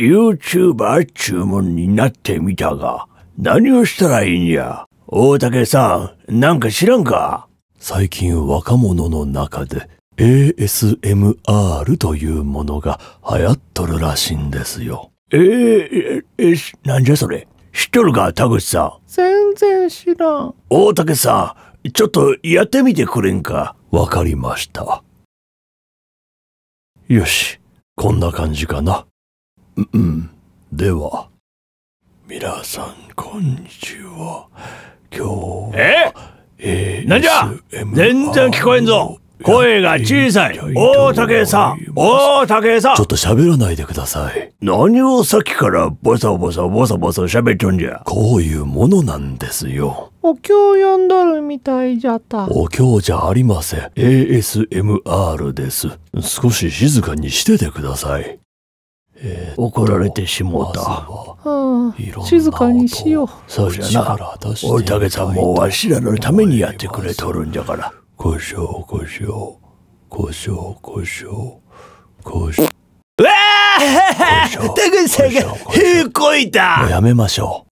YouTuber 注文になってみたが、何をしたらいいんや大竹さん、なんか知らんか最近若者の中で ASMR というものが流行っとるらしいんですよ。えー、え、え、なんじゃそれ知っとるか田口さん。全然知らん。大竹さん、ちょっとやってみてくれんかわかりました。よし、こんな感じかな。うん、では。皆さん、こんにちは。今日ええー、なんじゃ全然聞こえんぞ声が小さい大竹さん大竹さんちょっと喋らないでください。何をさっきからボソボソボソボソ喋っちょんじゃ。こういうものなんですよ。お経読んどるみたいじゃった。お経じゃありません。ASMR です。少し静かにしててください。えー、怒られてしもうた、あ、静かにしようそうじゃなお竹さんもわしらのためにやってくれとるんじゃからこしょうこしょうこしょうこしょうこしょうわあたけさんがへこいたやめましょう